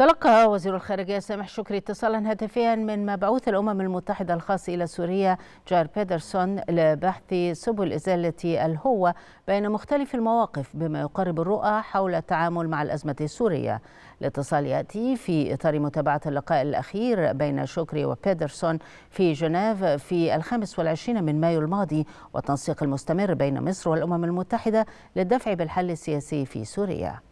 تلقى وزير الخارجية سامح شكري اتصالا هاتفيا من مبعوث الأمم المتحدة الخاص إلى سوريا جار بيدرسون لبحث سبل إزالة الهوة بين مختلف المواقف بما يقرب الرؤى حول التعامل مع الأزمة السورية الاتصال يأتي في إطار متابعة اللقاء الأخير بين شكري وبيدرسون في جنيف في الخامس والعشرين من مايو الماضي والتنسيق المستمر بين مصر والأمم المتحدة للدفع بالحل السياسي في سوريا